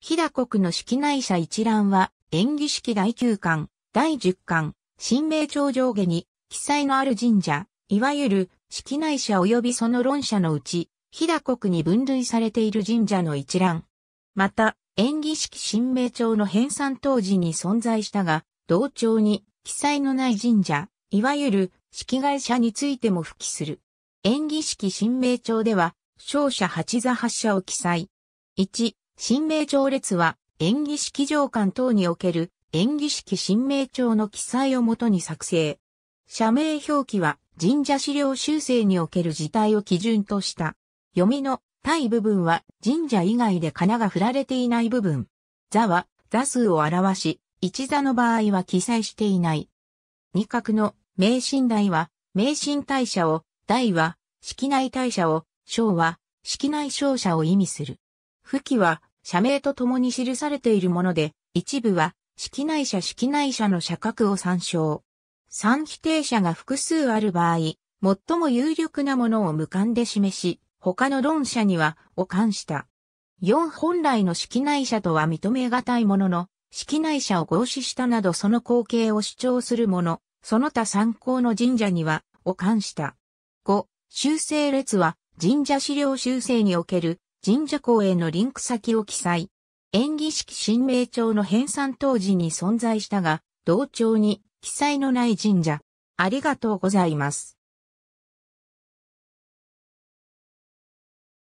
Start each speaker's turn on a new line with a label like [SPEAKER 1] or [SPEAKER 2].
[SPEAKER 1] 飛騨国の式内社
[SPEAKER 2] 一覧は、演技式第9巻、第10巻、新名町上下に、記載のある神社、いわゆる、式内社及びその論社のうち、飛騨国に分類されている神社の一覧。また、演技式新名町の編纂当時に存在したが、同町に、記載のない神社、いわゆる、式外社についても付記する。演技式新名町では、勝者八座八社を記載。1、神明帳列は、演技式上巻等における演技式神明帳の記載をもとに作成。社名表記は神社資料修正における事態を基準とした。読みの対部分は神社以外で仮名が振られていない部分。座は座数を表し、一座の場合は記載していない。二角の名神代は、名神大社を、台は、式内大社を、小は、式内小社を意味する。吹きは、社名と共に記されているもので、一部は、式内社式内社の社格を参照。三否定者が複数ある場合、最も有力なものを無観で示し、他の論者には、を冠した。四本来の式内者とは認めがたいものの、式内者を合祀したなどその光景を主張する者、その他参考の神社には、を冠した。五、修正列は、神社資料修正における、神社公へのリンク先を記載。演技式神明帳の編纂当時に存在したが、同調に記載のない神社。あり
[SPEAKER 1] がとうございます。